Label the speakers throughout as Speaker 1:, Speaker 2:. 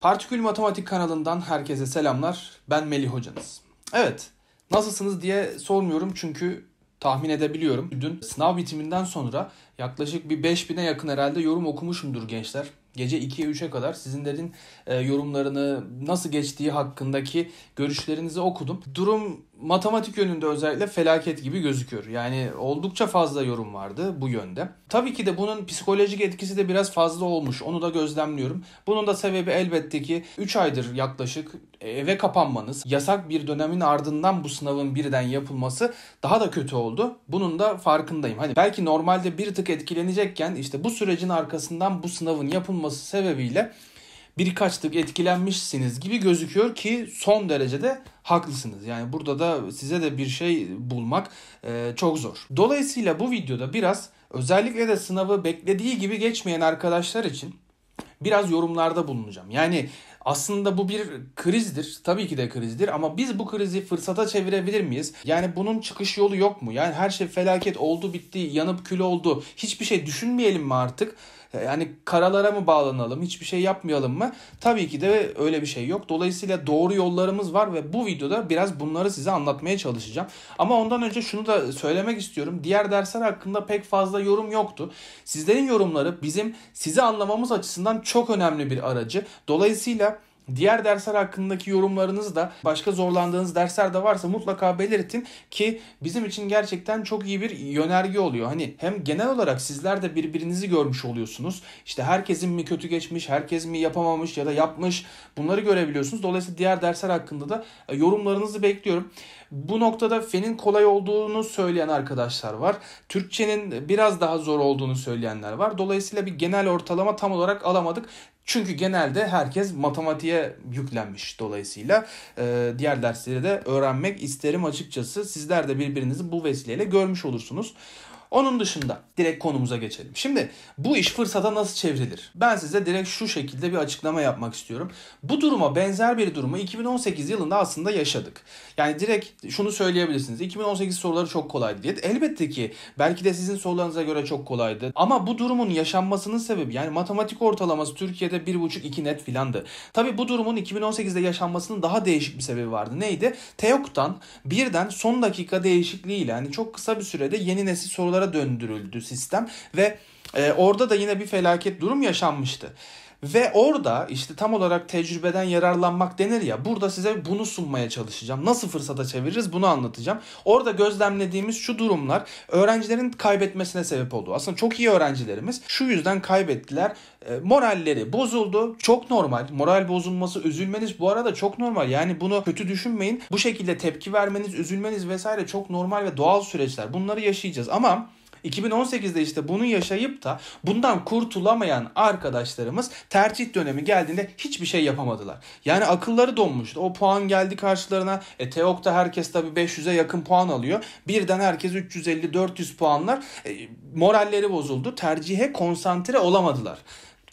Speaker 1: Partikül Matematik kanalından herkese selamlar. Ben Melih hocanız. Evet, nasılsınız diye sormuyorum çünkü tahmin edebiliyorum. Dün sınav bitiminden sonra yaklaşık bir 5000'e yakın herhalde yorum okumuşumdur gençler gece 2'ye 3'e kadar sizinlerin e, yorumlarını nasıl geçtiği hakkındaki görüşlerinizi okudum. Durum matematik yönünde özellikle felaket gibi gözüküyor. Yani oldukça fazla yorum vardı bu yönde. Tabii ki de bunun psikolojik etkisi de biraz fazla olmuş. Onu da gözlemliyorum. Bunun da sebebi elbette ki 3 aydır yaklaşık eve kapanmanız, yasak bir dönemin ardından bu sınavın birden yapılması daha da kötü oldu. Bunun da farkındayım. Hani belki normalde bir tık etkilenecekken işte bu sürecin arkasından bu sınavın yapılması olması sebebiyle birkaç tık etkilenmişsiniz gibi gözüküyor ki son derecede haklısınız. Yani burada da size de bir şey bulmak e, çok zor. Dolayısıyla bu videoda biraz özellikle de sınavı beklediği gibi geçmeyen arkadaşlar için biraz yorumlarda bulunacağım. Yani aslında bu bir krizdir. Tabii ki de krizdir ama biz bu krizi fırsata çevirebilir miyiz? Yani bunun çıkış yolu yok mu? Yani her şey felaket oldu bitti, yanıp kül oldu. Hiçbir şey düşünmeyelim mi artık? Yani karalara mı bağlanalım, hiçbir şey yapmayalım mı? Tabii ki de öyle bir şey yok. Dolayısıyla doğru yollarımız var ve bu videoda biraz bunları size anlatmaya çalışacağım. Ama ondan önce şunu da söylemek istiyorum. Diğer dersler hakkında pek fazla yorum yoktu. Sizlerin yorumları bizim sizi anlamamız açısından çok önemli bir aracı. Dolayısıyla Diğer dersler hakkındaki yorumlarınız da başka zorlandığınız dersler de varsa mutlaka belirtin ki bizim için gerçekten çok iyi bir yönerge oluyor. Hani hem genel olarak sizler de birbirinizi görmüş oluyorsunuz. İşte herkesin mi kötü geçmiş, herkes mi yapamamış ya da yapmış bunları görebiliyorsunuz. Dolayısıyla diğer dersler hakkında da e, yorumlarınızı bekliyorum. Bu noktada fenin kolay olduğunu söyleyen arkadaşlar var. Türkçenin biraz daha zor olduğunu söyleyenler var. Dolayısıyla bir genel ortalama tam olarak alamadık. Çünkü genelde herkes matematiğe yüklenmiş dolayısıyla. E, diğer dersleri de öğrenmek isterim açıkçası. Sizler de birbirinizi bu vesileyle görmüş olursunuz. Onun dışında direkt konumuza geçelim. Şimdi bu iş fırsata nasıl çevrilir? Ben size direkt şu şekilde bir açıklama yapmak istiyorum. Bu duruma benzer bir durumu 2018 yılında aslında yaşadık. Yani direkt şunu söyleyebilirsiniz. 2018 soruları çok kolaydı diye. Elbette ki belki de sizin sorularınıza göre çok kolaydı. Ama bu durumun yaşanmasının sebebi yani matematik ortalaması Türkiye'de 1,5-2 net filandı. Tabi bu durumun 2018'de yaşanmasının daha değişik bir sebebi vardı. Neydi? TEOK'tan birden son dakika değişikliğiyle yani çok kısa bir sürede yeni nesil sorular onlara döndürüldü sistem ve e, orada da yine bir felaket durum yaşanmıştı. Ve orada işte tam olarak tecrübeden yararlanmak denir ya. Burada size bunu sunmaya çalışacağım. Nasıl fırsata çeviririz bunu anlatacağım. Orada gözlemlediğimiz şu durumlar öğrencilerin kaybetmesine sebep oldu. Aslında çok iyi öğrencilerimiz şu yüzden kaybettiler. E, moralleri bozuldu. Çok normal. Moral bozulması, üzülmeniz bu arada çok normal. Yani bunu kötü düşünmeyin. Bu şekilde tepki vermeniz, üzülmeniz vesaire çok normal ve doğal süreçler. Bunları yaşayacağız ama 2018'de işte bunu yaşayıp da bundan kurtulamayan arkadaşlarımız tercih dönemi geldiğinde hiçbir şey yapamadılar. Yani akılları donmuştu. O puan geldi karşılarına. E Teok'ta herkes tabii 500'e yakın puan alıyor. Birden herkes 350-400 puanlar. E, moralleri bozuldu. Tercihe konsantre olamadılar.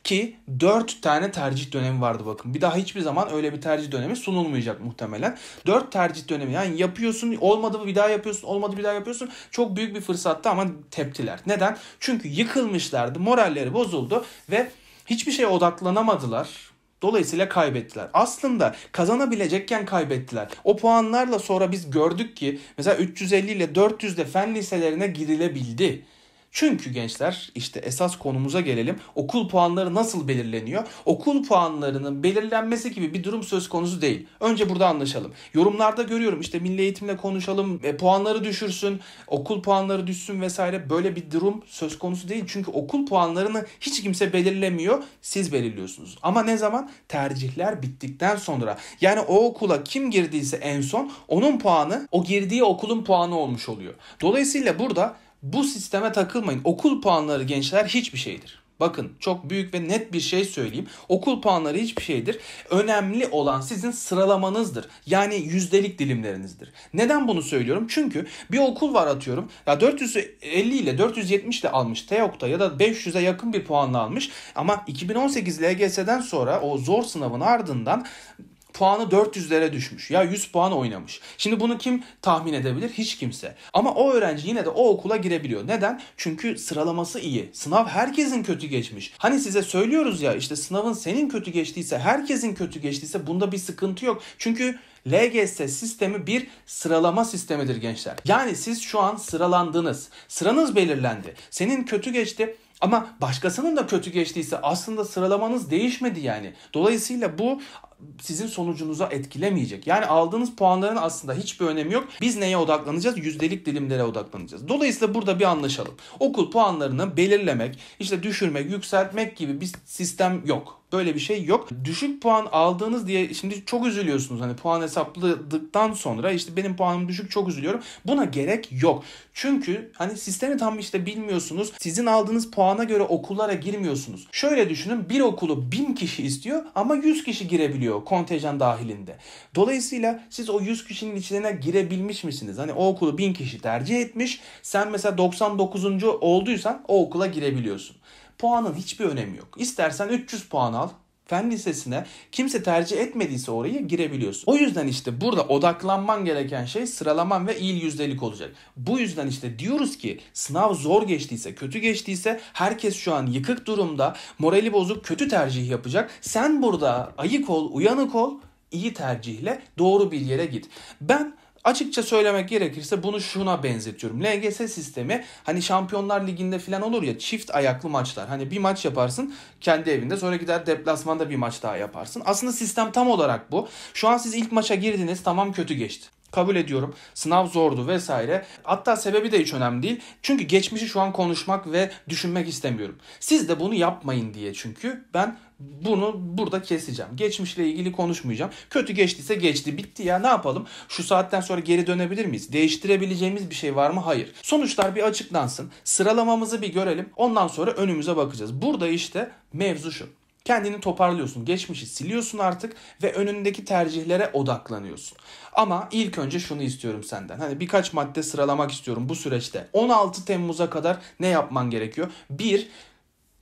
Speaker 1: Ki 4 tane tercih dönemi vardı bakın. Bir daha hiçbir zaman öyle bir tercih dönemi sunulmayacak muhtemelen. 4 tercih dönemi yani yapıyorsun olmadı mı bir daha yapıyorsun olmadı bir daha yapıyorsun. Çok büyük bir fırsattı ama teptiler. Neden? Çünkü yıkılmışlardı moralleri bozuldu ve hiçbir şeye odaklanamadılar. Dolayısıyla kaybettiler. Aslında kazanabilecekken kaybettiler. O puanlarla sonra biz gördük ki mesela 350 ile 400 de fen liselerine girilebildi. Çünkü gençler işte esas konumuza gelelim. Okul puanları nasıl belirleniyor? Okul puanlarının belirlenmesi gibi bir durum söz konusu değil. Önce burada anlaşalım. Yorumlarda görüyorum işte milli eğitimle konuşalım, e, puanları düşürsün, okul puanları düşsün vesaire böyle bir durum söz konusu değil. Çünkü okul puanlarını hiç kimse belirlemiyor. Siz belirliyorsunuz. Ama ne zaman? Tercihler bittikten sonra. Yani o okula kim girdiyse en son onun puanı o girdiği okulun puanı olmuş oluyor. Dolayısıyla burada bu sisteme takılmayın. Okul puanları gençler hiçbir şeydir. Bakın çok büyük ve net bir şey söyleyeyim. Okul puanları hiçbir şeydir. Önemli olan sizin sıralamanızdır. Yani yüzdelik dilimlerinizdir. Neden bunu söylüyorum? Çünkü bir okul var atıyorum. Ya 450 ile 470 ile almış TEOK'ta ya da 500'e yakın bir puanla almış. Ama 2018 LGS'den sonra o zor sınavın ardından puanı 400'lere düşmüş. Ya 100 puan oynamış. Şimdi bunu kim tahmin edebilir? Hiç kimse. Ama o öğrenci yine de o okula girebiliyor. Neden? Çünkü sıralaması iyi. Sınav herkesin kötü geçmiş. Hani size söylüyoruz ya işte sınavın senin kötü geçtiyse, herkesin kötü geçtiyse bunda bir sıkıntı yok. Çünkü LGS sistemi bir sıralama sistemidir gençler. Yani siz şu an sıralandınız. Sıranız belirlendi. Senin kötü geçti ama başkasının da kötü geçtiyse aslında sıralamanız değişmedi yani. Dolayısıyla bu sizin sonucunuza etkilemeyecek. Yani aldığınız puanların aslında hiçbir önemi yok. Biz neye odaklanacağız? Yüzdelik dilimlere odaklanacağız. Dolayısıyla burada bir anlaşalım. Okul puanlarını belirlemek, işte düşürmek, yükseltmek gibi bir sistem yok. Böyle bir şey yok. Düşük puan aldığınız diye şimdi çok üzülüyorsunuz. Hani puan hesapladıktan sonra işte benim puanım düşük çok üzülüyorum. Buna gerek yok. Çünkü hani sistemi tam işte bilmiyorsunuz. Sizin aldığınız puana göre okullara girmiyorsunuz. Şöyle düşünün bir okulu bin kişi istiyor ama 100 kişi girebiliyor kontenjan dahilinde. Dolayısıyla siz o 100 kişinin içine girebilmiş misiniz? Hani o okulu bin kişi tercih etmiş. Sen mesela 99. olduysan o okula girebiliyorsun puanın hiçbir önemi yok. İstersen 300 puan al. Fen lisesine kimse tercih etmediyse orayı girebiliyorsun. O yüzden işte burada odaklanman gereken şey sıralaman ve il yüzdelik olacak. Bu yüzden işte diyoruz ki sınav zor geçtiyse, kötü geçtiyse herkes şu an yıkık durumda, morali bozuk, kötü tercih yapacak. Sen burada ayık ol, uyanık ol, iyi tercihle doğru bir yere git. Ben Açıkça söylemek gerekirse bunu şuna benzetiyorum. LGS sistemi hani Şampiyonlar Ligi'nde falan olur ya çift ayaklı maçlar. Hani bir maç yaparsın kendi evinde sonra gider deplasmanda bir maç daha yaparsın. Aslında sistem tam olarak bu. Şu an siz ilk maça girdiniz tamam kötü geçti. Kabul ediyorum. Sınav zordu vesaire. Hatta sebebi de hiç önemli değil. Çünkü geçmişi şu an konuşmak ve düşünmek istemiyorum. Siz de bunu yapmayın diye çünkü ben bunu burada keseceğim. Geçmişle ilgili konuşmayacağım. Kötü geçtiyse geçti bitti ya ne yapalım? Şu saatten sonra geri dönebilir miyiz? Değiştirebileceğimiz bir şey var mı? Hayır. Sonuçlar bir açıklansın. Sıralamamızı bir görelim. Ondan sonra önümüze bakacağız. Burada işte mevzu şu. Kendini toparlıyorsun, geçmişi siliyorsun artık ve önündeki tercihlere odaklanıyorsun. Ama ilk önce şunu istiyorum senden. Hani birkaç madde sıralamak istiyorum bu süreçte. 16 Temmuz'a kadar ne yapman gerekiyor? Bir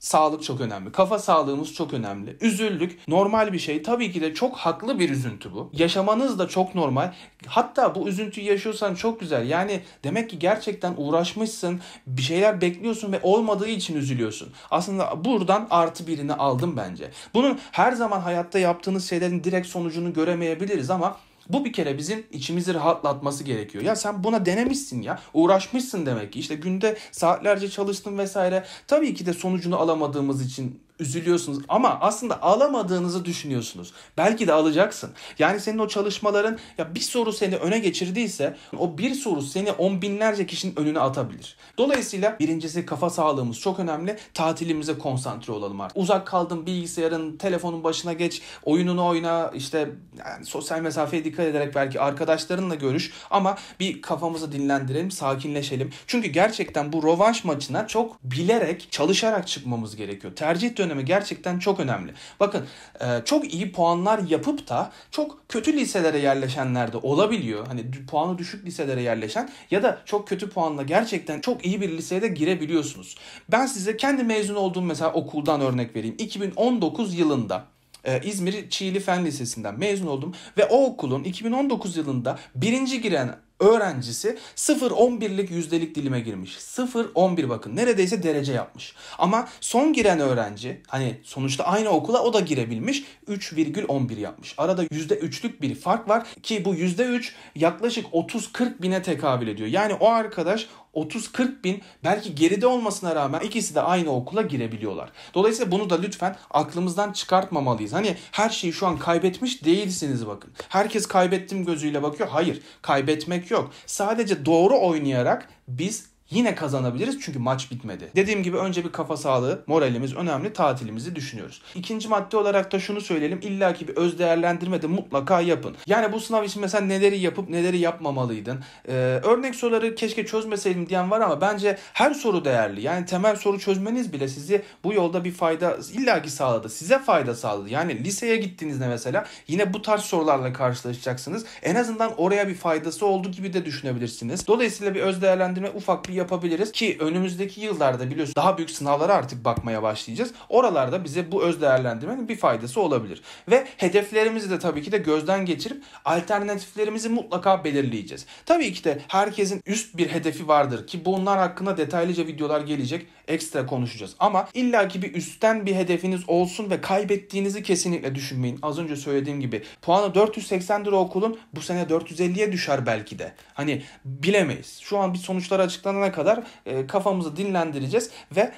Speaker 1: Sağlık çok önemli. Kafa sağlığımız çok önemli. Üzüldük. Normal bir şey. Tabii ki de çok haklı bir üzüntü bu. Yaşamanız da çok normal. Hatta bu üzüntüyü yaşıyorsan çok güzel. Yani demek ki gerçekten uğraşmışsın. Bir şeyler bekliyorsun ve olmadığı için üzülüyorsun. Aslında buradan artı birini aldım bence. Bunun her zaman hayatta yaptığınız şeylerin direkt sonucunu göremeyebiliriz ama bu bir kere bizim içimizi rahatlatması gerekiyor. Ya sen buna denemişsin ya. Uğraşmışsın demek ki. İşte günde saatlerce çalıştın vesaire. Tabii ki de sonucunu alamadığımız için üzülüyorsunuz ama aslında alamadığınızı düşünüyorsunuz. Belki de alacaksın. Yani senin o çalışmaların ya bir soru seni öne geçirdiyse o bir soru seni on binlerce kişinin önüne atabilir. Dolayısıyla birincisi kafa sağlığımız çok önemli. Tatilimize konsantre olalım artık. Uzak kaldın bilgisayarın, telefonun başına geç, oyununu oyna, işte yani sosyal mesafeye dikkat ederek belki arkadaşlarınla görüş ama bir kafamızı dinlendirelim, sakinleşelim. Çünkü gerçekten bu rovanş maçına çok bilerek, çalışarak çıkmamız gerekiyor. Tercih dönemi gerçekten çok önemli. Bakın e, çok iyi puanlar yapıp da çok kötü liselere yerleşenler de olabiliyor. Hani puanı düşük liselere yerleşen ya da çok kötü puanla gerçekten çok iyi bir liseye de girebiliyorsunuz. Ben size kendi mezun olduğum mesela okuldan örnek vereyim. 2019 yılında ee, İzmir Çiğli Fen Lisesi'nden mezun oldum ve o okulun 2019 yılında birinci giren öğrencisi 0.11'lik yüzdelik dilime girmiş. 0.11 bakın neredeyse derece yapmış. Ama son giren öğrenci hani sonuçta aynı okula o da girebilmiş 3,11 yapmış. Arada %3'lük bir fark var ki bu %3 yaklaşık 30-40 bine tekabül ediyor. Yani o arkadaş 30-40 bin belki geride olmasına rağmen ikisi de aynı okula girebiliyorlar. Dolayısıyla bunu da lütfen aklımızdan çıkartmamalıyız. Hani her şeyi şu an kaybetmiş değilsiniz bakın. Herkes kaybettim gözüyle bakıyor. Hayır kaybetmek yok yok. Sadece doğru oynayarak biz Yine kazanabiliriz çünkü maç bitmedi. Dediğim gibi önce bir kafa sağlığı, moralimiz önemli, tatilimizi düşünüyoruz. İkinci madde olarak da şunu söyleyelim. İlla ki bir öz değerlendirme de mutlaka yapın. Yani bu sınav için mesela neleri yapıp neleri yapmamalıydın? Ee, örnek soruları keşke çözmeseydim diyen var ama bence her soru değerli. Yani temel soru çözmeniz bile sizi bu yolda bir fayda illa ki sağladı. Size fayda sağladı. Yani liseye gittiğinizde mesela yine bu tarz sorularla karşılaşacaksınız. En azından oraya bir faydası oldu gibi de düşünebilirsiniz. Dolayısıyla bir öz değerlendirme ufak bir yapabiliriz ki önümüzdeki yıllarda biliyorsun daha büyük sınavlara artık bakmaya başlayacağız. Oralarda bize bu öz değerlendirmenin bir faydası olabilir. Ve hedeflerimizi de tabii ki de gözden geçirip alternatiflerimizi mutlaka belirleyeceğiz. Tabii ki de herkesin üst bir hedefi vardır ki bunlar hakkında detaylıca videolar gelecek. Ekstra konuşacağız. Ama illaki bir üstten bir hedefiniz olsun ve kaybettiğinizi kesinlikle düşünmeyin. Az önce söylediğim gibi puanı 480 lira okulun bu sene 450'ye düşer belki de. Hani bilemeyiz. Şu an bir sonuçlar açıklanan uyanana kadar e, kafamızı dinlendireceğiz ve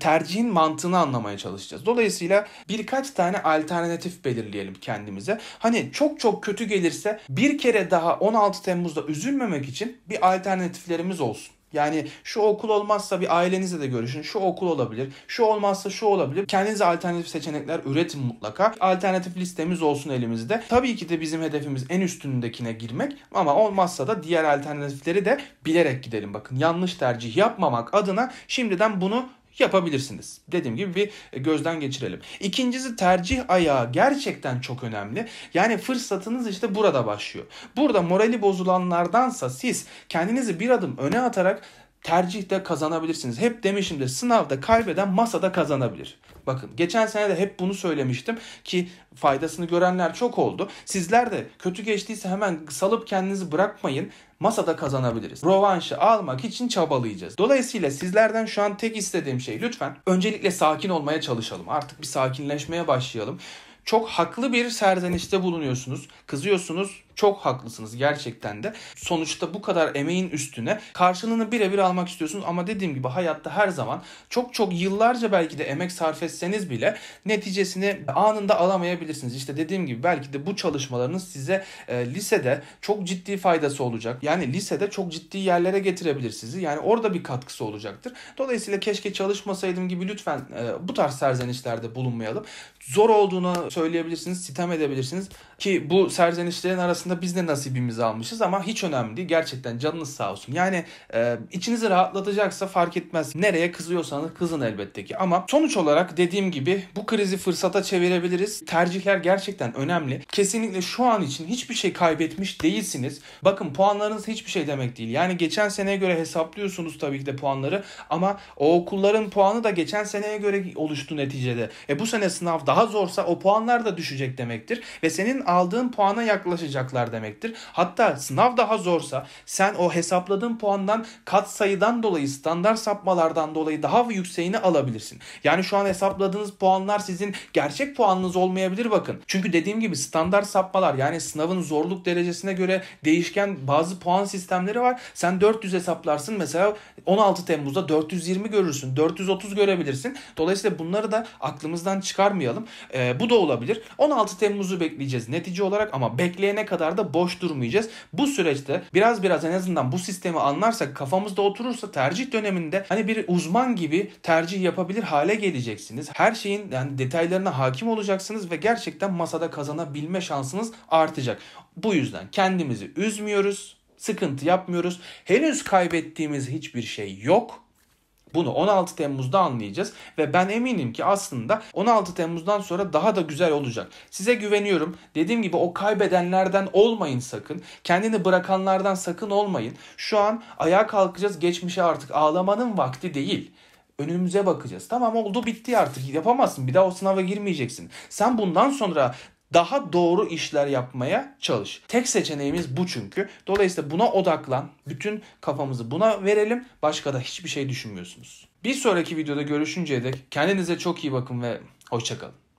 Speaker 1: tercihin mantığını anlamaya çalışacağız. Dolayısıyla birkaç tane alternatif belirleyelim kendimize. Hani çok çok kötü gelirse bir kere daha 16 Temmuz'da üzülmemek için bir alternatiflerimiz olsun. Yani şu okul olmazsa bir ailenizle de görüşün. Şu okul olabilir. Şu olmazsa şu olabilir. Kendinize alternatif seçenekler üretin mutlaka. Alternatif listemiz olsun elimizde. Tabii ki de bizim hedefimiz en üstündekine girmek ama olmazsa da diğer alternatifleri de bilerek gidelim. Bakın yanlış tercih yapmamak adına şimdiden bunu yapabilirsiniz. Dediğim gibi bir gözden geçirelim. İkincisi tercih ayağı gerçekten çok önemli. Yani fırsatınız işte burada başlıyor. Burada morali bozulanlardansa siz kendinizi bir adım öne atarak tercihte kazanabilirsiniz. Hep demişimdir sınavda kaybeden masada kazanabilir. Bakın geçen sene de hep bunu söylemiştim ki faydasını görenler çok oldu. Sizler de kötü geçtiyse hemen salıp kendinizi bırakmayın masada kazanabiliriz. Rovanşı almak için çabalayacağız. Dolayısıyla sizlerden şu an tek istediğim şey lütfen öncelikle sakin olmaya çalışalım. Artık bir sakinleşmeye başlayalım. Çok haklı bir serzenişte bulunuyorsunuz. Kızıyorsunuz çok haklısınız gerçekten de. Sonuçta bu kadar emeğin üstüne karşılığını birebir almak istiyorsunuz ama dediğim gibi hayatta her zaman çok çok yıllarca belki de emek sarf etseniz bile neticesini anında alamayabilirsiniz. İşte dediğim gibi belki de bu çalışmalarınız size e, lisede çok ciddi faydası olacak. Yani lisede çok ciddi yerlere getirebilir sizi. Yani orada bir katkısı olacaktır. Dolayısıyla keşke çalışmasaydım gibi lütfen e, bu tarz serzenişlerde bulunmayalım. Zor olduğunu söyleyebilirsiniz, sitem edebilirsiniz ki bu serzenişlerin arasında aslında biz de nasibimizi almışız ama hiç önemli değil. Gerçekten canınız sağ olsun. Yani e, içinizi rahatlatacaksa fark etmez. Nereye kızıyorsanız kızın elbette ki. Ama sonuç olarak dediğim gibi bu krizi fırsata çevirebiliriz. Tercihler gerçekten önemli. Kesinlikle şu an için hiçbir şey kaybetmiş değilsiniz. Bakın puanlarınız hiçbir şey demek değil. Yani geçen seneye göre hesaplıyorsunuz tabii ki de puanları ama o okulların puanı da geçen seneye göre oluştu neticede. E bu sene sınav daha zorsa o puanlar da düşecek demektir ve senin aldığın puana yaklaşacaklar kadar demektir. Hatta sınav daha zorsa sen o hesapladığın puandan kat sayıdan dolayı standart sapmalardan dolayı daha yükseğini alabilirsin. Yani şu an hesapladığınız puanlar sizin gerçek puanınız olmayabilir bakın. Çünkü dediğim gibi standart sapmalar yani sınavın zorluk derecesine göre değişken bazı puan sistemleri var. Sen 400 hesaplarsın mesela 16 Temmuz'da 420 görürsün. 430 görebilirsin. Dolayısıyla bunları da aklımızdan çıkarmayalım. Ee, bu da olabilir. 16 Temmuz'u bekleyeceğiz netice olarak ama bekleyene kadar kadar da boş durmayacağız. Bu süreçte biraz biraz en azından bu sistemi anlarsak kafamızda oturursa tercih döneminde hani bir uzman gibi tercih yapabilir hale geleceksiniz. Her şeyin yani detaylarına hakim olacaksınız ve gerçekten masada kazanabilme şansınız artacak. Bu yüzden kendimizi üzmüyoruz, sıkıntı yapmıyoruz. Henüz kaybettiğimiz hiçbir şey yok bunu 16 Temmuz'da anlayacağız ve ben eminim ki aslında 16 Temmuz'dan sonra daha da güzel olacak. Size güveniyorum. Dediğim gibi o kaybedenlerden olmayın sakın. Kendini bırakanlardan sakın olmayın. Şu an ayağa kalkacağız. Geçmişe artık ağlamanın vakti değil. Önümüze bakacağız. Tamam oldu bitti artık. Yapamazsın. Bir daha o sınava girmeyeceksin. Sen bundan sonra daha doğru işler yapmaya çalış. Tek seçeneğimiz bu çünkü. Dolayısıyla buna odaklan. Bütün kafamızı buna verelim. Başka da hiçbir şey düşünmüyorsunuz. Bir sonraki videoda görüşünceye dek kendinize çok iyi bakın ve hoşçakalın.